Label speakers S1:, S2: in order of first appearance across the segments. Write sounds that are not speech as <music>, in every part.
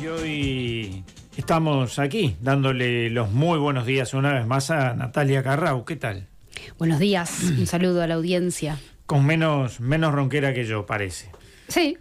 S1: Y hoy estamos aquí dándole los muy buenos días una vez más a Natalia Carrau. ¿Qué tal?
S2: Buenos días, un <clears throat> saludo a la audiencia.
S1: Con menos, menos ronquera que yo, parece. Sí.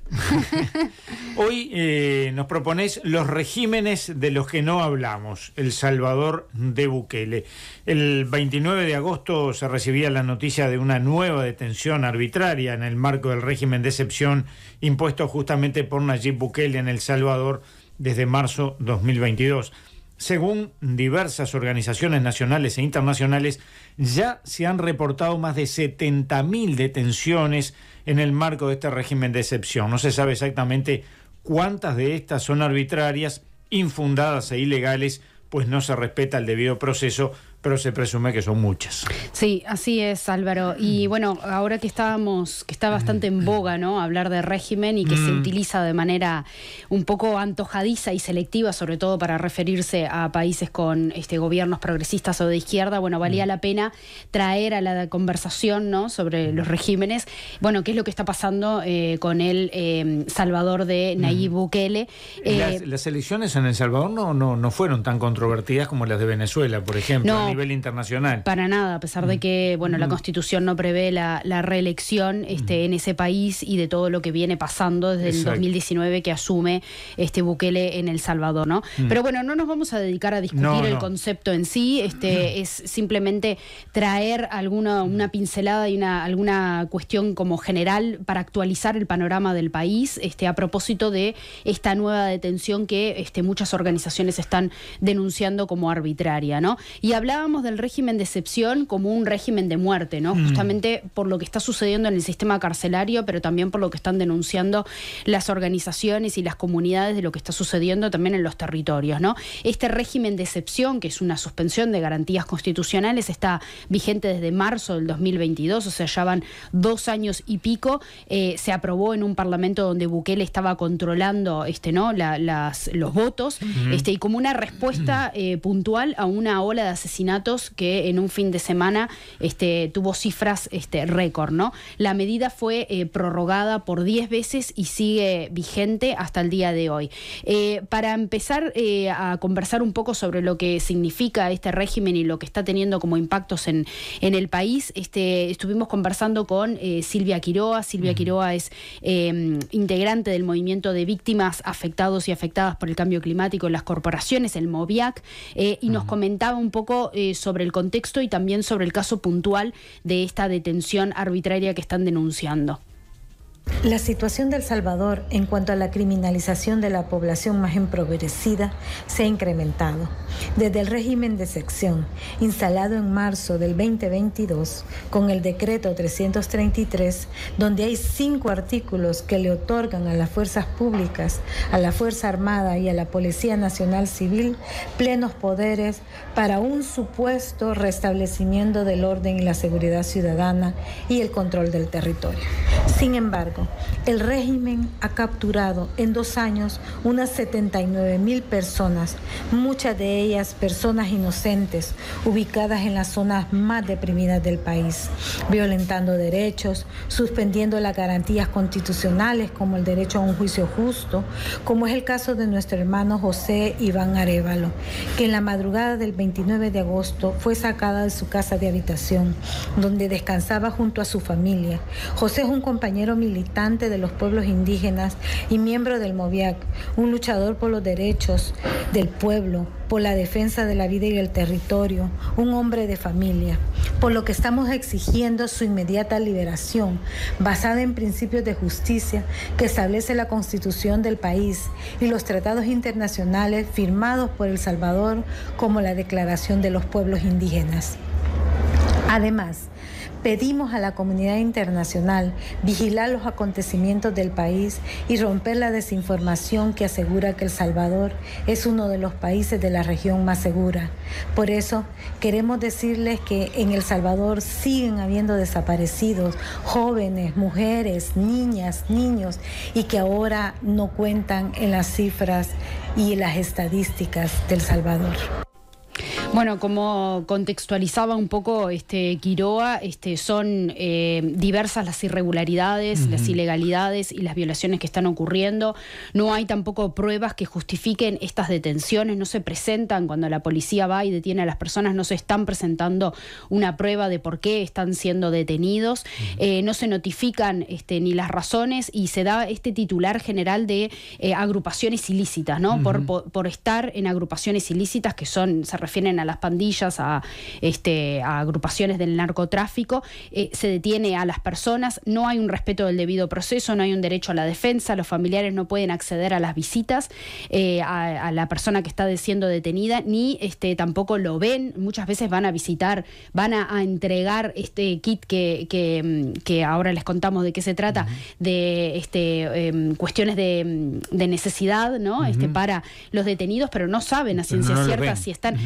S1: <laughs> Hoy eh, nos propones los regímenes de los que no hablamos, El Salvador de Bukele. El 29 de agosto se recibía la noticia de una nueva detención arbitraria en el marco del régimen de excepción impuesto justamente por Nayib Bukele en El Salvador desde marzo 2022. Según diversas organizaciones nacionales e internacionales, ya se han reportado más de 70.000 detenciones en el marco de este régimen de excepción. No se sabe exactamente cuántas de estas son arbitrarias, infundadas e ilegales, pues no se respeta el debido proceso pero se presume que son muchas.
S2: Sí, así es, Álvaro. Y mm. bueno, ahora que estábamos, que está bastante en mm. boga, ¿no? Hablar de régimen y que se mm. utiliza de manera un poco antojadiza y selectiva, sobre todo para referirse a países con este, gobiernos progresistas o de izquierda, bueno, valía la pena traer a la conversación, ¿no? Sobre los regímenes, bueno, qué es lo que está pasando eh, con el eh, Salvador de Nayib Bukele. Eh,
S1: las, elecciones en El Salvador no, no, no fueron tan controvertidas como las de Venezuela, por ejemplo internacional.
S2: Para nada, a pesar de mm. que bueno, la mm. Constitución no prevé la, la reelección este, mm. en ese país y de todo lo que viene pasando desde el 2019 que asume este Bukele en El Salvador, ¿no? Pero bueno, no nos vamos a dedicar a discutir el concepto en sí, este es simplemente traer alguna una pincelada y una alguna cuestión como general para actualizar el panorama del país, este a propósito de esta nueva detención que este, muchas organizaciones están denunciando como arbitraria, ¿no? Y hablar hablábamos del régimen de excepción como un régimen de muerte, ¿no? Mm. Justamente por lo que está sucediendo en el sistema carcelario, pero también por lo que están denunciando las organizaciones y las comunidades de lo que está sucediendo también en los territorios, ¿no? Este régimen de excepción, que es una suspensión de garantías constitucionales, está vigente desde marzo del 2022, o sea, ya van dos años y pico. Eh, se aprobó en un parlamento donde Bukele estaba controlando este, ¿no? las, los votos, este, y como una respuesta eh, puntual a una ola de asesinatos que en un fin de semana este, tuvo cifras este, récord. ¿no? La medida fue eh, prorrogada por 10 veces y sigue vigente hasta el día de hoy. Eh, para empezar eh, a conversar un poco sobre lo que significa este régimen y lo que está teniendo como impactos en, el país, este, estuvimos conversando con Silvia Quiroa. Silvia Quiroa es em, integrante del movimiento de víctimas afectados y afectadas por el cambio climático en las corporaciones, el MOVIAC, y nos comentaba un poco eh, sobre el contexto y también sobre el caso puntual de esta detención arbitraria que están denunciando.
S3: La situación del Salvador en cuanto a la criminalización de la población más empobrecida se ha incrementado. Desde el régimen de sección, instalado en marzo del 2022 con el decreto 333, donde hay cinco artículos que le otorgan a las fuerzas públicas, a la Fuerza Armada y a la Policía Nacional Civil plenos poderes para un supuesto restablecimiento del orden y la seguridad ciudadana y el control del territorio. Sin embargo, el régimen ha capturado en dos años unas 79 mil personas, muchas de ellas personas inocentes, ubicadas en las zonas más deprimidas del país, violentando derechos, suspendiendo las garantías constitucionales como el derecho a un juicio justo, como es el caso de nuestro hermano José Iván Arevalo, que en la madrugada del 29 de agosto fue sacada de su casa de habitación, donde descansaba junto a su familia. José es un compañero militar de los pueblos indígenas y miembro del MOVIAC, un luchador por los derechos del pueblo, por la defensa de la vida y el territorio, un hombre de familia, por lo que estamos exigiendo su inmediata liberación, basada en principios de justicia que establece la constitución del país y los tratados internacionales firmados por El Salvador como la Declaración de los Pueblos Indígenas. Además, Pedimos a la comunidad internacional vigilar los acontecimientos del país y romper la desinformación que asegura que El Salvador es uno de los países de la región más segura. Por eso queremos decirles que en El Salvador siguen habiendo desaparecidos jóvenes, mujeres, niñas, niños y que ahora no cuentan en las cifras y en las estadísticas del Salvador. Bueno, como contextualizaba
S2: un poco este Quiroa, este, son eh, diversas las irregularidades, las ilegalidades y las violaciones que están ocurriendo. No hay tampoco pruebas que justifiquen estas detenciones, no se presentan cuando la policía va y detiene a las personas, no se están presentando una prueba de por qué están siendo detenidos, eh, no se notifican este, ni las razones y se da este titular general de eh, agrupaciones ilícitas, ¿no? por, por estar en agrupaciones ilícitas que son, se refieren a las pandillas, a, este, agrupaciones del narcotráfico, eh, se detiene a las personas, no hay un respeto del debido proceso, no hay un derecho a la defensa, los familiares no pueden acceder a las visitas eh, a, la persona que está siendo detenida, ni este, tampoco lo ven, muchas veces van a visitar, van a, entregar este kit que, mm, que, ahora les contamos de qué se trata, de este, em, cuestiones mm, de, necesidad, ¿no? este, para los detenidos, pero no saben a ciencia cierta si están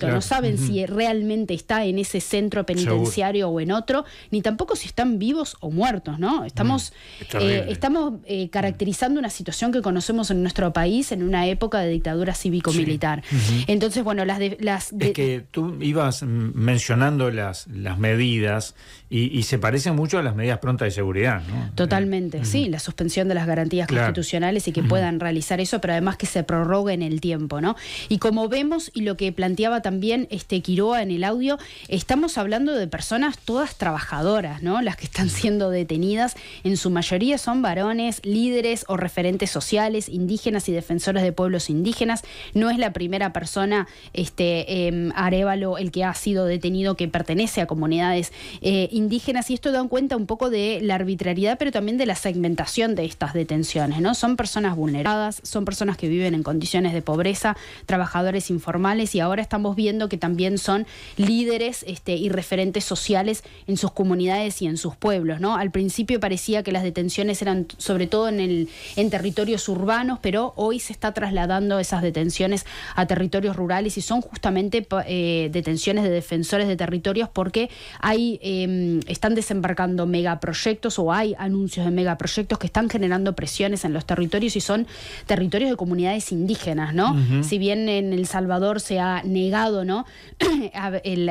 S2: no saben si realmente está en ese centro penitenciario o en otro, ni tampoco si están vivos o muertos, ¿no? Estamos, mm, eh, estamos eh, mm. caracterizando una situación que conocemos en nuestro país en una época de dictadura cívico-militar. Entonces, bueno, las... las que
S1: tú ibas mencionando las, las medidas y, se parecen mucho a las medidas prontas de seguridad, ¿no?
S2: Totalmente, sí, la suspensión de las garantías constitucionales y que puedan realizar eso, pero además que se prorrogue en el tiempo, ¿no? Y como vemos y lo que planteaba también este Quiroa en el audio, estamos hablando de personas todas trabajadoras, ¿no? Las que están siendo detenidas, en su mayoría son varones, líderes o referentes sociales, indígenas y defensores de pueblos indígenas. No es la primera persona, este em, Arevalo, el que ha sido detenido que pertenece a comunidades eh, indígenas y esto da cuenta un poco de la arbitrariedad, pero también de la segmentación de estas detenciones, ¿no? Son personas vulneradas, son personas que viven en condiciones de pobreza, trabajadores informales y ahora estamos viendo que también son líderes este, y referentes sociales en sus comunidades y en sus pueblos. Al principio parecía que las detenciones eran sobre todo en, el, en territorios urbanos, pero hoy se está trasladando esas detenciones a territorios rurales y son justamente eh, detenciones de defensores de territorios porque hay, em, están desembarcando megaproyectos o hay anuncios de megaproyectos que están generando presiones en los territorios y son territorios de comunidades indígenas. Si bien en El Salvador se ha negado ¿no? <clears throat>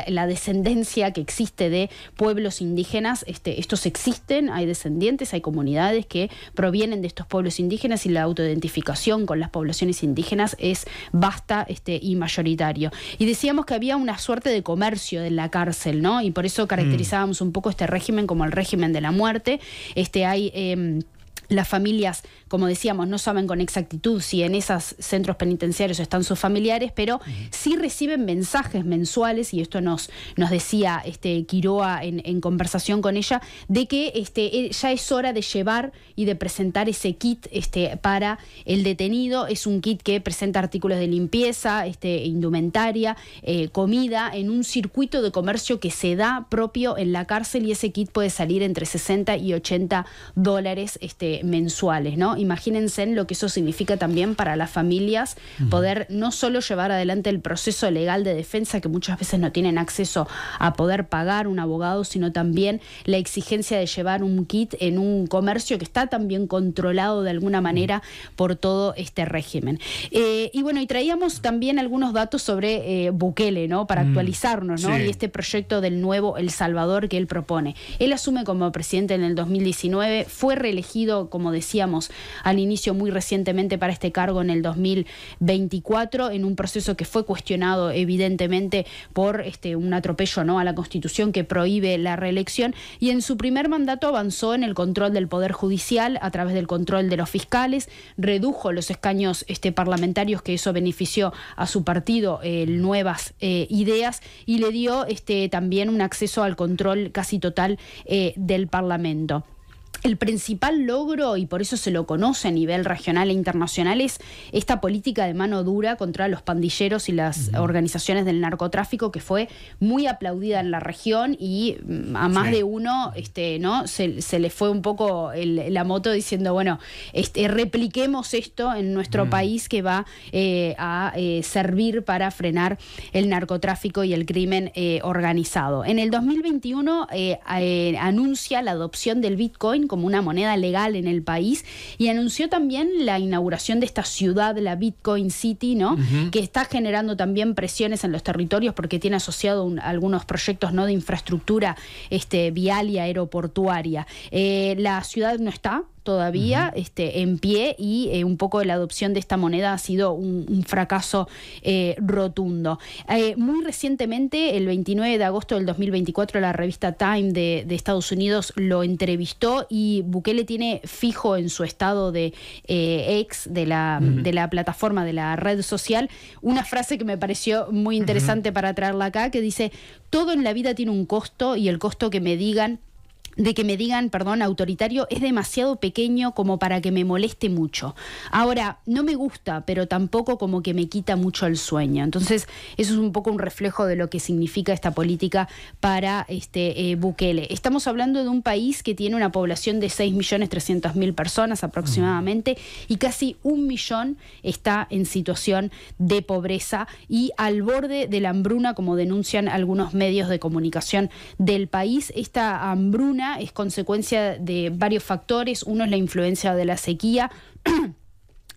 S2: la descendencia que existe de pueblos indígenas, este, estos existen, hay descendientes, hay comunidades que provienen de estos pueblos indígenas y la autoidentificación con las poblaciones indígenas es vasta este, y mayoritario. Y decíamos que había una suerte de comercio de la cárcel, ¿no? Y por eso caracterizábamos un poco este régimen como el régimen de la muerte. Este, hay em, las familias como decíamos, no saben con exactitud si en esos centros penitenciarios están sus familiares, pero sí reciben mensajes mensuales, y esto nos, decía este, Quiroa en, conversación con ella, de que este, eh, ya es hora de llevar y de presentar ese kit este, para el detenido. Es un kit que presenta artículos de limpieza, este, e indumentaria, eh, comida, en un circuito de comercio que se da propio en la cárcel y ese kit puede salir entre 60 y 80 dólares mensuales, ¿no? Imagínense en lo que eso significa también para las familias, poder no solo llevar adelante el proceso legal de defensa, que muchas veces no tienen acceso a poder pagar un abogado, sino también la exigencia de llevar un kit en un comercio que está también controlado de alguna manera por todo este régimen. Eh, y bueno, y traíamos también algunos datos sobre eh, Bukele, ¿no? Para mm. actualizarnos, ¿no? Y este proyecto del nuevo El Salvador que él propone. Él asume como presidente en el 2019, fue reelegido, como decíamos, al inicio muy recientemente para este cargo en el 2024, en un proceso que fue cuestionado evidentemente por este, un atropello ¿no? a la Constitución que prohíbe la reelección. Y en su primer mandato avanzó en el control del Poder Judicial a través del control de los fiscales, redujo los escaños este, parlamentarios, que eso benefició a su partido, eh, nuevas eh, ideas, y le dio este, también un acceso al control casi total eh, del Parlamento. El principal logro, y por eso se lo conoce a nivel regional e internacional, es esta política de mano dura contra los pandilleros y las organizaciones del narcotráfico, que fue muy aplaudida en la región y mm, a más de uno este, ¿no? se, le fue un poco la moto diciendo, bueno, este, repliquemos esto en nuestro mm. país que va eh, a eh, servir para frenar el narcotráfico y el crimen eh, organizado. En el 2021 anuncia la adopción del Bitcoin como una moneda legal en el país y anunció también la inauguración de esta ciudad, la Bitcoin City, ¿no? Que está generando también presiones en los territorios porque tiene asociado algunos proyectos ¿no? de infraestructura este, vial y aeroportuaria. Eh, la ciudad no está, todavía este, en pie y eh, un poco la adopción de esta moneda ha sido un, fracaso eh, rotundo. Eh, muy recientemente, el 29 de agosto del 2024, la revista Time de, Estados Unidos lo entrevistó y Bukele tiene fijo en su estado de ex de la, plataforma, de la red social, una frase que me pareció muy interesante para traerla acá, que dice, todo en la vida tiene un costo y el costo que me digan de que me digan, perdón, autoritario, es demasiado pequeño como para que me moleste mucho. Ahora, no me gusta, pero tampoco como que me quita mucho el sueño. Entonces, eso es un poco un reflejo de lo que significa esta política para este eh, Bukele. Estamos hablando de un país que tiene una población de 6.300.000 personas aproximadamente y casi un millón está en situación de pobreza y al borde de la hambruna, como denuncian algunos medios de comunicación del país. Esta hambruna es consecuencia de varios factores. Uno es la influencia de la sequía. <clears throat>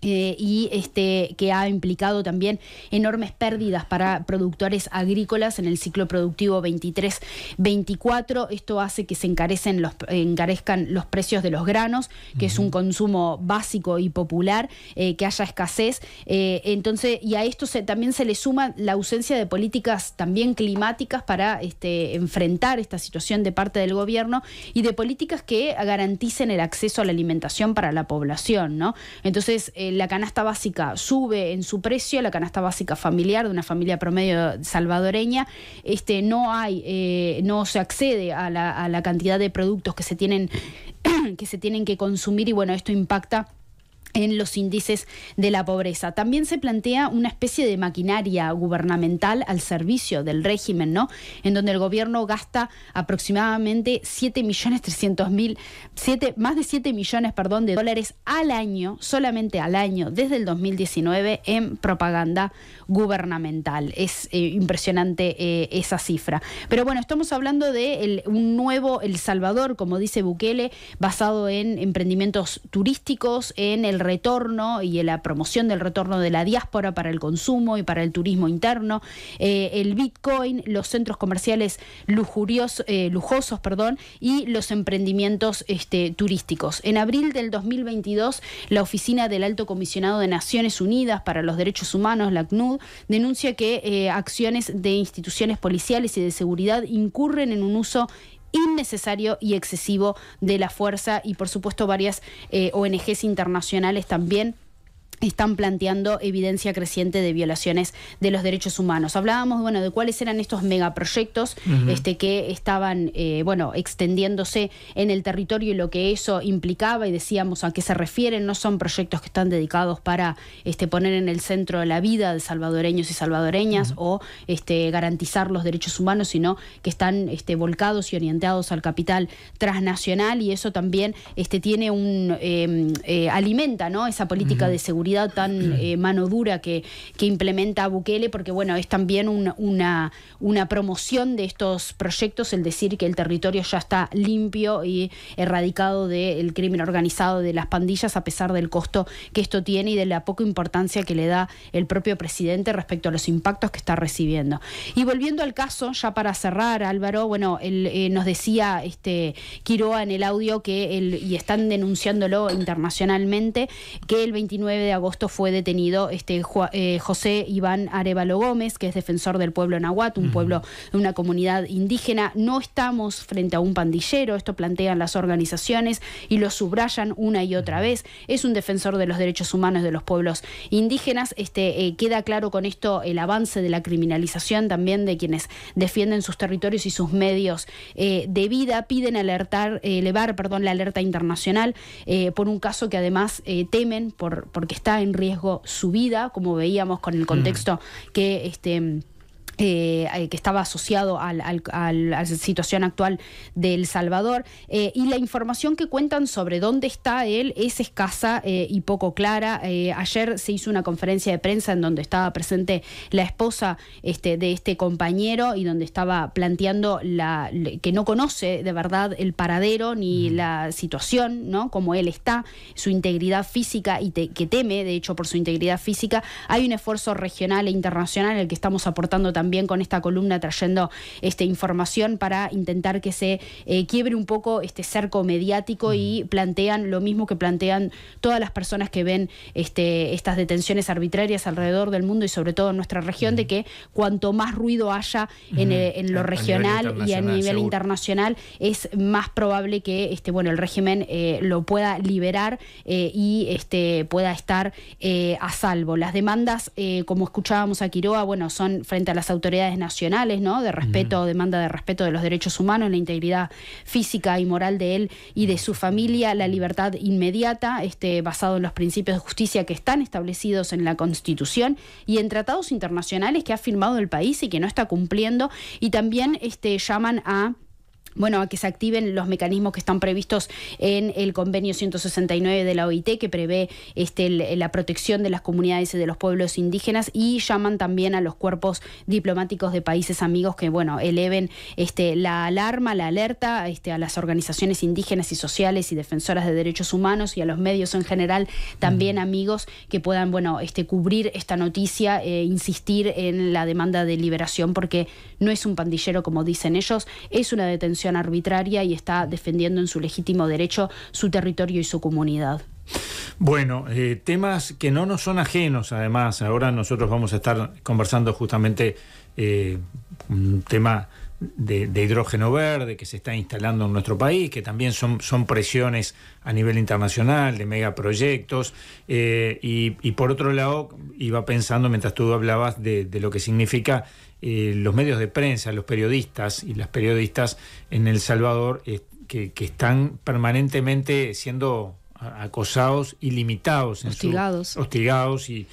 S2: Eh, y este, que ha implicado también enormes pérdidas para productores agrícolas en el ciclo productivo 23-24. Esto hace que se encarecen los, encarezcan los precios de los granos, que es un consumo básico y popular, eh, que haya escasez. Eh, entonces, y a esto se, también se le suma la ausencia de políticas también climáticas para este, enfrentar esta situación de parte del gobierno y de políticas que garanticen el acceso a la alimentación para la población. ¿no? Entonces, la canasta básica sube en su precio, la canasta básica familiar de una familia promedio salvadoreña, este, no hay, eh, no se accede a la, cantidad de productos que se tienen <clears throat> que se tienen que consumir y bueno, esto impacta en los índices de la pobreza. También se plantea una especie de maquinaria gubernamental al servicio del régimen, ¿no? En donde el gobierno gasta aproximadamente 7 millones 300 mil, más de 7 millones, perdón, de dólares al año, solamente al año, desde el 2019 en propaganda gubernamental. Es eh, impresionante eh, esa cifra. Pero bueno, estamos hablando de un nuevo El Salvador, como dice Bukele, basado en emprendimientos turísticos, en el retorno y en la promoción del retorno de la diáspora para el consumo y para el turismo interno, eh, el Bitcoin, los centros comerciales lujosos y los emprendimientos este, turísticos. En abril del 2022, la Oficina del Alto Comisionado de Naciones Unidas para los Derechos Humanos, la CNUD, denuncia que eh, acciones de instituciones policiales y de seguridad incurren en un uso innecesario y excesivo de la fuerza y por supuesto varias eh, ONGs internacionales también están planteando evidencia creciente de violaciones de los derechos humanos. Hablábamos, bueno, de cuáles eran estos megaproyectos este, que estaban, eh, bueno, extendiéndose en el territorio y lo que eso implicaba y decíamos a qué se refieren. No son proyectos que están dedicados para este, poner en el centro la vida de salvadoreños y salvadoreñas o este, garantizar los derechos humanos, sino que están este, volcados y orientados al capital transnacional y eso también este, tiene un, em, eh, alimenta, ¿no? Esa política de seguridad tan eh, mano dura que, implementa Bukele, porque bueno, es también una, una promoción de estos proyectos, el decir que el territorio ya está limpio y erradicado del crimen organizado de las pandillas, a pesar del costo que esto tiene y de la poca importancia que le da el propio presidente respecto a los impactos que está recibiendo. Y volviendo al caso, ya para cerrar, Álvaro, bueno, eh, nos decía este Quiroa en el audio que él, y están denunciándolo internacionalmente, que el 29 de agosto fue detenido este eh, José Iván Arevalo Gómez, que es defensor del pueblo Nahuatl, un pueblo de una comunidad indígena. No estamos frente a un pandillero, esto plantean las organizaciones y lo subrayan una y otra vez. Es un defensor de los derechos humanos de los pueblos indígenas. Este, eh, queda claro con esto el avance de la criminalización también de quienes defienden sus territorios y sus medios eh, de vida. Piden alertar, elevar perdón, la alerta internacional por un caso que además temen por, porque está en riesgo su vida, como veíamos con el contexto mm. que este eh, eh, que estaba asociado al, a la situación actual de El Salvador. Eh, y la información que cuentan sobre dónde está él es escasa y poco clara. ayer se hizo una conferencia de prensa en donde estaba presente la esposa este, de este compañero y donde estaba planteando la, que no conoce de verdad el paradero ni la situación, ¿no? Como él está, su integridad física y que teme, de hecho, por su integridad física. Hay un esfuerzo regional e internacional en el que estamos aportando también con esta columna trayendo este, información para intentar que se eh, quiebre un poco este cerco mediático y mm. plantean lo mismo que plantean todas las personas que ven este, estas detenciones arbitrarias alrededor del mundo y sobre todo en nuestra región, de mm. que cuanto más ruido haya en, mm. eh, lo regional y a nivel internacional, es más probable que este, bueno, el régimen eh, lo pueda liberar y este, pueda estar a salvo. Las demandas, como escuchábamos a Quiroa, bueno, son frente a las autoridades nacionales, ¿no? De respeto, demanda de respeto de los derechos humanos, la integridad física y moral de él y de su familia, la libertad inmediata, este, basado en los principios de justicia que están establecidos en la Constitución y en tratados internacionales que ha firmado el país y que no está cumpliendo. Y también este, llaman a bueno, a que se activen los mecanismos que están previstos en el convenio 169 de la OIT, que prevé este, la protección de las comunidades y de los pueblos indígenas, y llaman también a los cuerpos diplomáticos de países amigos que, bueno, eleven este, la alarma, la alerta este, a las organizaciones indígenas y sociales y defensoras de derechos humanos y a los medios en general, también amigos que puedan, bueno, este, cubrir esta noticia, e insistir en la demanda de liberación, porque no es un pandillero como dicen ellos, es una detención arbitraria y está defendiendo en su legítimo derecho su territorio y su comunidad.
S1: Bueno, eh, temas que no nos son ajenos, además, ahora nosotros vamos a estar conversando justamente eh, un tema de, hidrógeno verde que se está instalando en nuestro país, que también son, presiones a nivel internacional, de megaproyectos, eh, y, por otro lado, iba pensando mientras tú hablabas de, de lo que significa eh, los medios de prensa, los periodistas y las periodistas en El Salvador eh, que, están permanentemente siendo acosados y limitados. hostigados. hostigados y,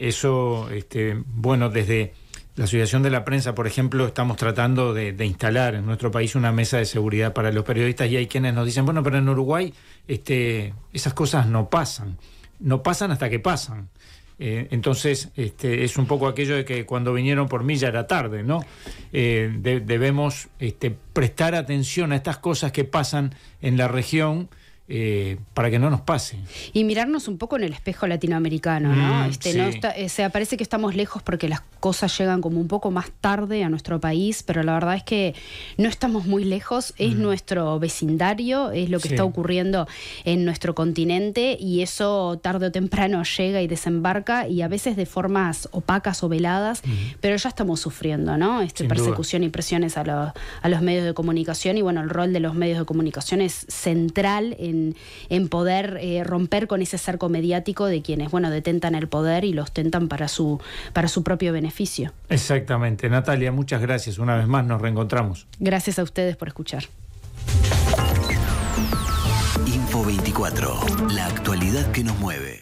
S1: eso, este, bueno, desde... La Asociación de la Prensa, por ejemplo, estamos tratando de, instalar en nuestro país una mesa de seguridad para los periodistas y hay quienes nos dicen, bueno, pero en Uruguay este, esas cosas no pasan. No pasan hasta que pasan. Eh, entonces, este, es un poco aquello de que cuando vinieron por mí ya era tarde, ¿no? Eh, debemos este, prestar atención a estas cosas que pasan en la región eh, para que no nos pase.
S2: Y mirarnos un poco en el espejo latinoamericano, ¿no? Mm, este, eh, o sea, parece que estamos lejos porque las cosas llegan como un poco más tarde a nuestro país, pero la verdad es que no estamos muy lejos, es nuestro vecindario, es lo que está ocurriendo en nuestro continente y eso tarde o temprano llega y desembarca y a veces de formas opacas o veladas, pero ya estamos sufriendo, ¿no? Este, persecución y presiones a los, a los medios de comunicación y bueno, el rol de los medios de comunicación es central en en, poder eh, romper con ese cerco mediático de quienes, bueno, detentan el poder y lo ostentan para su, para su propio beneficio.
S1: Exactamente. Natalia, muchas gracias. Una vez más nos reencontramos.
S2: Gracias a ustedes por escuchar.
S1: Info 24, la actualidad que nos mueve.